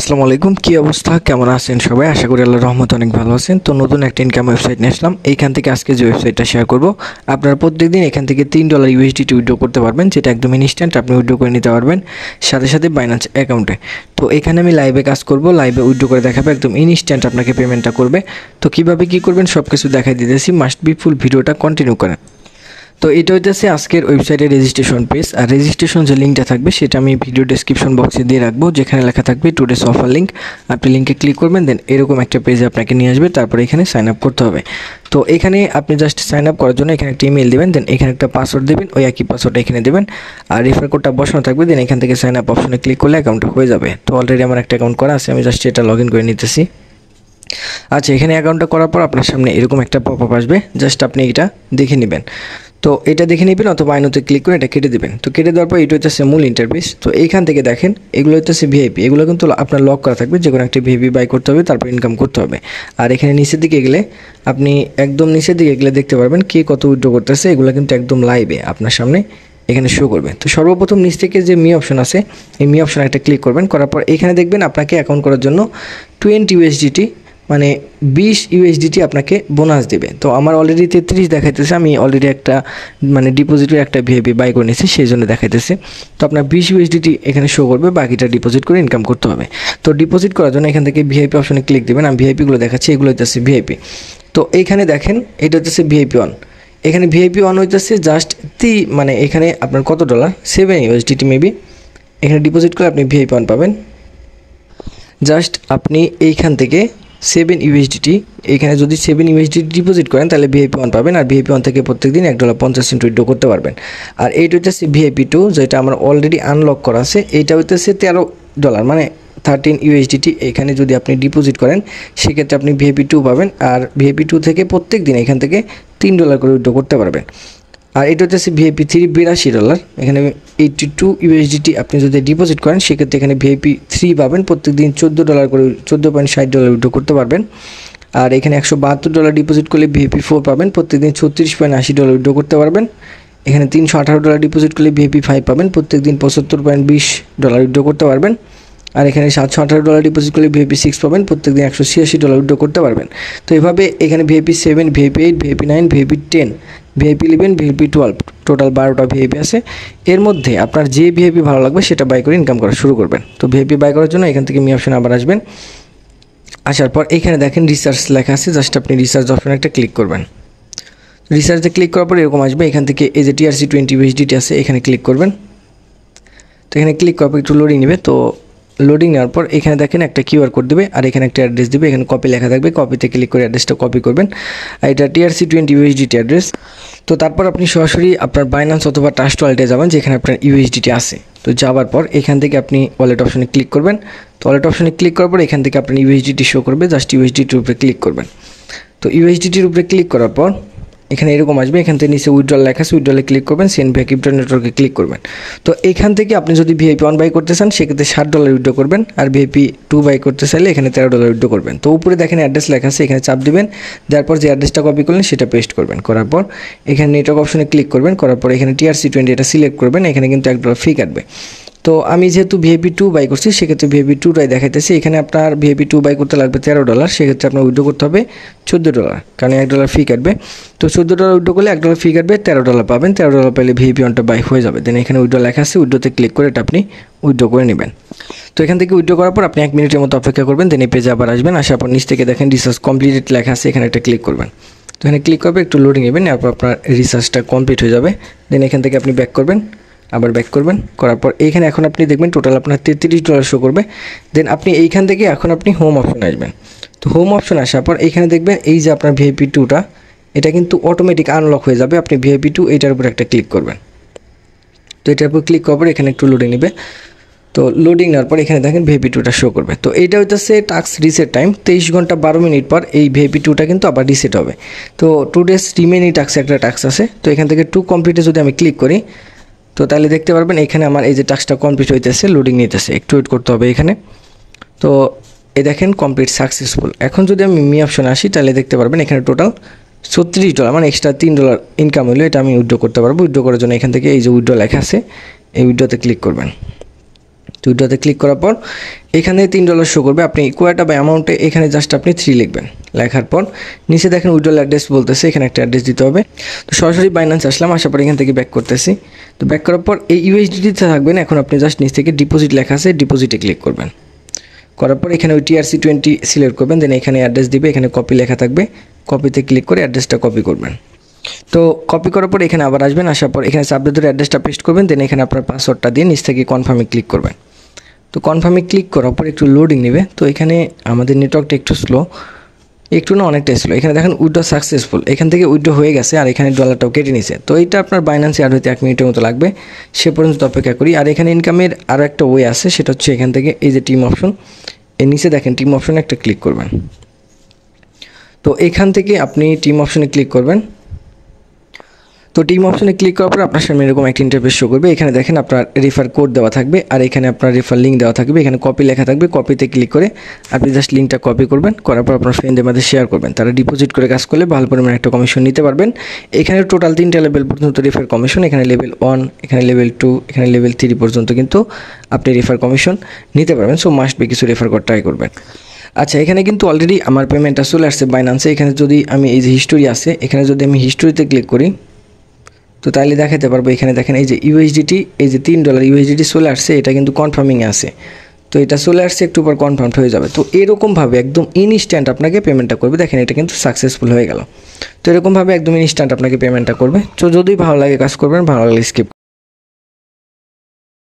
আসসালামু আলাইকুম কী অবস্থা কেমন আছেন সবাই আশা করি আল্লাহ রহমত অনেক ভালো আছেন তো নতুন একটা ইনকাম ওয়েবসাইট নিয়ে আসলাম এইখান থেকে আজকে যে ওয়েবসাইটটা শেয়ার করব আপনারা প্রত্যেকদিন এখান থেকে তিন ডলার ইউএসডিটি উইড্রো করতে পারবেন যেটা একদম ইনস্ট্যান্ট আপনি উইড্রো করে নিতে পারবেন সাথে সাথে বাইনান্স অ্যাকাউন্টে তো এখানে আমি লাইভে কাজ করব লাইভে উইড্রো করে দেখাবে একদম ইনস্ট্যান্ট আপনাকে পেমেন্টটা করবে তো কীভাবে কী করবেন সব কিছু দেখাই দিতেছি মাস্ট বি ফুল ভিডিওটা কন্টিনিউ করেন তো এটা হচ্ছে আজকের ওয়েবসাইটের রেজিস্ট্রেশন পেজ আর রেজিস্ট্রেশন যে লিঙ্কটা থাকবে সেটা আমি ভিডিও ডিসক্রিপশন বক্সে দিয়ে রাখবো যেখানে লেখা থাকবে ডেস অফার লিঙ্ক আপনি লিঙ্কে ক্লিক করবেন দেন এরকম একটা পেজে আপনাকে নিয়ে আসবে তারপরে এখানে সাইন আপ করতে হবে তো এখানে আপনি জাস্ট সাইন আপ করার জন্য এখানে একটা ইমেল দেবেন দেন এখানে একটা পাসওয়ার্ড দেবেন ওই একই পাসওয়ার্ড এখানে দেবেন আর রেফার কোডটা বসানো থাকবে দেন এখান থেকে সাইন আপ অপশনে ক্লিক করলে অ্যাকাউন্টটা হয়ে যাবে তো অলরেডি আমার একটা অ্যাকাউন্ট করা আছে আমি জাস্ট এটা লগ ইন করে নিতেছি আচ্ছা এখানে অ্যাকাউন্টটা করার পর আপনার সামনে এরকম একটা পপ আপ আসবে জাস্ট আপনি এটা দেখে নেবেন তো এটা দেখে নেবেন অথবা আইনতে ক্লিক করে এটা কেটে দেবেন তো কেটে দেওয়ার পর এটা হচ্ছে মূল ইন্টারফেস তো এইখান থেকে দেখেন এগুলো হচ্ছে ভিআইপি এগুলো কিন্তু আপনার লক করা থাকবে যে কোনো একটা ভিআইপি বাই করতে হবে তারপর ইনকাম করতে হবে আর এখানে নিচের দিকে গেলে আপনি একদম নিচের দিকে গেলে দেখতে পারবেন কে কত উইড্রো করতেছে এগুলো কিন্তু একদম লাইভে আপনার সামনে এখানে শো করবে তো সর্বপ্রথম নিচ থেকে যে মি অপশন আছে এই মি অপশন একটা ক্লিক করবেন করার পর এখানে দেখবেন আপনাকে অ্যাকাউন্ট করার জন্য টোয়েন্টি ইউএসডিটি মানে বিশ ইউএসডিটি আপনাকে বোনাস দেবে তো আমার অলরেডি তেত্রিশ দেখাইতেছে আমি অলরেডি একটা মানে ডিপোজিটের একটা ভিআইপি বাই করে নিয়েছি সেই জন্য দেখাইতেছে তো আপনার বিশ ইউএসডিটি এখানে শো করবে বাকিটা ডিপোজিট করে ইনকাম করতে হবে তো ডিপোজিট করার জন্য এখান থেকে ভিআইপি অপশনে ক্লিক দেবেন আমি ভিআইপিগুলো দেখাচ্ছি এগুলো হইতেছে ভিআইপি তো এইখানে দেখেন এটা হচ্ছে ভিআইপি ওয়ান এখানে ভিআইপি ওয়ান হইতেছে জাস্ট তি মানে এখানে আপনার কত ডলার সেভেন ইউএসডিটি মেবি এখানে ডিপোজিট করে আপনি ভিআইপি ওয়ান পাবেন জাস্ট আপনি এইখান থেকে সেভেন ইউএসডিটি এখানে যদি সেভেন ইউএসডি ডিপোজিট করেন তাহলে ভিআইপি ওয়ান পাবেন আর ভিআইপি ওয়ান থেকে প্রত্যেক দিন এক ডলার পঞ্চাশ সেন্ট উইড্রো করতে পারবেন আর এইটা হচ্ছে ভিআইপি টু যেটা আমার অলরেডি আনলক করা আছে এইটা হইতেছে তেরো ডলার মানে থার্টিন ইউএসডিটি এখানে যদি আপনি ডিপোজিট করেন সেক্ষেত্রে আপনি ভিআইপি টু পাবেন আর ভিআইপি টু থেকে প্রত্যেক দিন এখান থেকে তিন ডলার করে উইড্রো করতে পারবেন আর এটা হচ্ছে ভিআইপি থ্রি বিরাশি ডলার এখানে এইটি টু ইউএসডিটি আপনি যদি ডিপোজিট করেন সেক্ষেত্রে এখানে ভিআইপি থ্রি পাবেন প্রত্যেক দিন চোদ্দো ডলার করে চোদ্দো পয়েন্ট ষাট ডলার উইড্রো করতে পারবেন আর এখানে একশো বাহাত্তর ডলার ডিপোজিট করলে ভিআইপি ফোর পাবেন প্রত্যেক দিন ছত্রিশ পয়েন্ট আশি ডলার উইড্রো করতে পারবেন এখানে তিনশো আঠারো ডলার ডিপোজিট করলে ভিআইপি ফাইভ পাবেন প্রত্যেক দিন পঁচাত্তর পয়েন্ট বিশ ডলার উইড্রো করতে পারবেন আর এখানে সাতশো আঠারো ডলার ডিপোজিট করলে ভিআইপি সিক্স পাবেন প্রত্যেক দিন একশো ছিয়াশি ডলার উইড্রো করতে পারবেন তো এভাবে এখানে VIP seven VIP eight VIP nine VIP ten VIP নেবেন ভিআইপি টুয়েলভ টোটাল বারোটা ভিআইপি আছে এর মধ্যে আপনার যে ভিআইপি ভালো লাগবে সেটা বাই করে ইনকাম করা শুরু করবেন তো ভিআইপি বাই করার জন্য এখান থেকে মি অপশন আবার আসবেন আসার পর এখানে দেখেন রিসার্চ লেখা আছে জাস্ট আপনি রিসার্চ অপশন একটা ক্লিক করবেন রিসার্চে ক্লিক করার পর এরকম আসবে এখান থেকে এই যে টিআরসি টোয়েন্টি ইউএসডিটি আছে এখানে ক্লিক করবেন তো এখানে ক্লিক করার পর একটু লোডিং নেবে তো লোডিং নেওয়ার পর এখানে দেখেন একটা কিউআর কোড দেবে আর এখানে একটা অ্যাড্রেস দেবে এখানে কপি লেখা থাকবে কপিতে ক্লিক করে অ্যাড্রেসটা কপি করবেন এটা টিআরসি টোয়েন্টি ইউএসডিটি অ্যাড্রেস তো তারপর আপনি সরাসরি আপনার বাইনান্স অথবা ট্রাস্ট ওয়ালেটে যাবেন যেখানে আপনার ইউএসডিটি আছে তো যাওয়ার পর এখান থেকে আপনি ওয়ালেট অপশনে ক্লিক করবেন তো ওয়ালেট অপশনে ক্লিক করার পর এখান থেকে আপনার ইউএসডিটি শো করবে জাস্ট ইউএসডিটির উপরে ক্লিক করবেন তো ইউএসডিটির উপরে ক্লিক করার পর এখানে এরকম আসবে এখান থেকে নিচে উইড্রল লেখা আছে উইড্রলে ক্লিক করবেন সেন্ড ভিয়া ক্রিপ্টো নেটওয়ার্কে ক্লিক করবেন তো এখান থেকে আপনি যদি ভিআইপি ওয়ান বাই করতে চান সেক্ষেত্রে ষাট ডলার উইড্রো করবেন আর ভিআইপি টু বাই করতে চাইলে এখানে তেরো ডলার উইড্রো করবেন তো উপরে দেখেন অ্যাড্রেস লেখা আছে এখানে চাপ দিবেন যার পর যে অ্যাড্রেসটা কপি করলেন সেটা পেস্ট করবেন করার পর এখানে নেটওয়ার্ক অপশনে ক্লিক করবেন করার পর এখানে টিআরসি টোয়েন্টি এটা সিলেক্ট করবেন এখানে কিন্তু এক ডলার ফি কাটবে তো আমি যেহেতু ভিএপি টু বাই করছি সেক্ষেত্রে ভিএপি টুটাই দেখাইতেছি এখানে আপনার ভিএপি টু বাই করতে লাগবে তেরো ডলার সেক্ষেত্রে আপনার উইড্রো করতে হবে চোদ্দো ডলার কারণ এক ডলার ফি কাটবে তো চোদ্দো ডলার উইড্রো করলে এক ডলার ফি কাটবে তেরো ডলার পাবেন তেরো ডলার পেলে ভিএপি ওয়ানটা বাই হয়ে যাবে দেন এখানে উইড্রো লেখা আছে উইড্রোতে ক্লিক করে এটা আপনি উইড্রো করে নেবেন তো এখান থেকে উইড্রো করার পর আপনি এক মিনিটের মতো অপেক্ষা করবেন দেন এই পেজে আবার আসবেন আসার পর নিচ থেকে দেখেন রিসার্চ কমপ্লিটেড লেখা আছে এখানে একটা ক্লিক করবেন তো এখানে ক্লিক করবে একটু লোডিং নেবেন তারপর আপনার রিসার্চটা কমপ্লিট হয়ে যাবে দেন এখান থেকে আপনি ব্যাক করবেন আবার ব্যাক করবেন করার পর এইখানে এখন আপনি দেখবেন টোটাল আপনার তেত্রিশ ডলার শো করবে দেন আপনি এইখান থেকে এখন আপনি হোম অপশন আসবেন তো হোম অপশন আসার পর এইখানে দেখবেন এই যে আপনার ভিআইপি টুটা এটা কিন্তু অটোমেটিক আনলক হয়ে যাবে আপনি ভিআইপি টু এটার উপর একটা ক্লিক করবেন তো এটার উপর ক্লিক করার পর এখানে একটু লোডিং নেবে তো লোডিং নেওয়ার পর এখানে দেখেন ভিআইপি টুটা শো করবে তো এটা হচ্ছে টাক্স রিসেট টাইম তেইশ ঘন্টা বারো মিনিট পর এই ভিআইপি টুটা কিন্তু আবার রিসেট হবে তো টু ডেস রিমেনি টাক্স একটা টাক্স আছে তো এখান থেকে টু কমপ্লিটে যদি আমি ক্লিক করি তো তাহলে দেখতে পারবেন এখানে আমার এই যে টাস্কটা কমপ্লিট হইতেছে লোডিং নিতেছে একটু ওয়েট করতে হবে এখানে তো এ দেখেন কমপ্লিট সাকসেসফুল এখন যদি আমি মি অপশন আসি তাহলে দেখতে পারবেন এখানে টোটাল ছত্রিশ ডলার মানে এক্সট্রা তিন ডলার ইনকাম হলো এটা আমি উইড্রো করতে পারবো উইড্রো করার জন্য এখান থেকে এই যে উইড্রো লেখা আছে এই উইড্রোতে ক্লিক করবেন তো উইড্রোতে ক্লিক করার পর এখানে তিন ডলার শো করবে আপনি কোয়াটা বা অ্যামাউন্টে এখানে জাস্ট আপনি থ্রি লিখবেন লেখার পর নিচে দেখেন উইড্রল অ্যাড্রেস বলতেছে এখানে একটা অ্যাড্রেস দিতে হবে তো সরাসরি বাইন্যান্স আসলাম আসার পর এখান থেকে ব্যাক করতেছি তো ব্যাক করার পর এই ইউএসডিটিতে থাকবেন এখন আপনি জাস্ট নিচ থেকে ডিপোজিট লেখা আছে ডিপোজিটে ক্লিক করবেন করার পর এখানে ওই টিআরসি টোয়েন্টি সিলেক্ট করবেন দেন এখানে অ্যাড্রেস দিবে এখানে কপি লেখা থাকবে কপিতে ক্লিক করে অ্যাড্রেসটা কপি করবেন তো কপি করার পর এখানে আবার আসবেন আসার পর এখানে সাবজেক্ট ধরে অ্যাড্রেসটা পেস্ট করবেন দেন এখানে আপনার পাসওয়ার্ডটা দিয়ে নিচ থেকে কনফার্মে ক্লিক করবেন তো কনফার্মে ক্লিক করার পর একটু লোডিং নেবে তো এখানে আমাদের নেটওয়ার্কটা একটু স্লো একটু না অনেকটাই ছিল এখানে দেখেন উইড্রো সাকসেসফুল এখান থেকে উইড্রো হয়ে গেছে আর এখানে ডলারটাও কেটে নিছে তো এটা আপনার বাইন্যান্স আর হইতে এক মিনিটের মতো লাগবে সে পর্যন্ত অপেক্ষা করি আর এখানে ইনকামের আরও একটা ওয়ে আছে সেটা হচ্ছে এখান থেকে এই যে টিম অপশন এর নিচে দেখেন টিম অপশনে একটা ক্লিক করবেন তো এখান থেকে আপনি টিম অপশনে ক্লিক করবেন তো টিম অপশনে ক্লিক করার পর আপনার সামনে এরকম একটা ইন্টারফেস শো করবে এখানে দেখেন আপনার রেফার কোড দেওয়া থাকবে আর এখানে আপনার রেফার লিঙ্ক দেওয়া থাকবে এখানে কপি লেখা থাকবে কপিতে ক্লিক করে আপনি জাস্ট লিঙ্কটা কপি করবেন করার পর আপনার ফ্রেন্ডের মধ্যে শেয়ার করবেন তারা ডিপোজিট করে কাজ করলে ভালো পরিমাণে একটা কমিশন নিতে পারবেন এখানে টোটাল তিনটা লেভেল পর্যন্ত রেফার কমিশন এখানে লেভেল ওয়ান এখানে লেভেল টু এখানে লেভেল থ্রি পর্যন্ত কিন্তু আপনি রেফার কমিশন নিতে পারবেন সো মাস্ট বি কিছু রেফার কোড ট্রাই করবেন আচ্ছা এখানে কিন্তু অলরেডি আমার পেমেন্টটা চলে আসছে বাইনান্সে এখানে যদি আমি এই যে হিস্টোরি আছে এখানে যদি আমি হিস্টোরিতে ক্লিক করি তো তাহলে দেখাতে পারবো এখানে দেখেন এই যে ইউএসডিটি এই যে তিন ডলার ইউএসডিটি চলে আসছে এটা কিন্তু কনফার্মিংয়ে আছে তো এটা চলে আসছে একটু পর কনফার্ম হয়ে যাবে তো এরকমভাবে একদম ইনস্ট্যান্ট আপনাকে পেমেন্টটা করবে দেখেন এটা কিন্তু সাকসেসফুল হয়ে গেল তো এরকমভাবে একদম ইনস্ট্যান্ট আপনাকে পেমেন্টটা করবে তো যদি ভালো লাগে কাজ করবেন ভালো লাগে স্কিপ